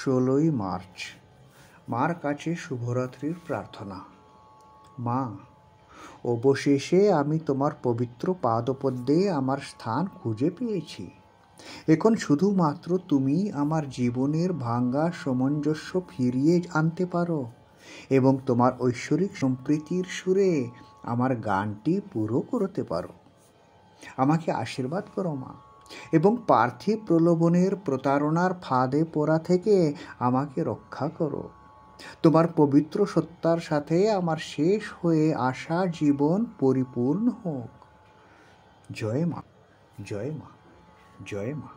ষোলোই মার্চ মার কাছে শুভরাত্রির প্রার্থনা মা অবশেষে আমি তোমার পবিত্র পাদপদ্মে আমার স্থান খুঁজে পেয়েছি এখন শুধুমাত্র তুমি আমার জীবনের ভাঙ্গা সামঞ্জস্য ফিরিয়ে আনতে পারো এবং তোমার ঐশ্বরিক সম্প্রীতির সুরে আমার গানটি পুরো করতে পারো আমাকে আশীর্বাদ করো মা এবং পার্থিব প্রলোভনের প্রতারণার ফাঁদে পড়া থেকে আমাকে রক্ষা করো তোমার পবিত্র সত্তার সাথে আমার শেষ হয়ে আসা জীবন পরিপূর্ণ হোক জয় মা জয় মা জয় মা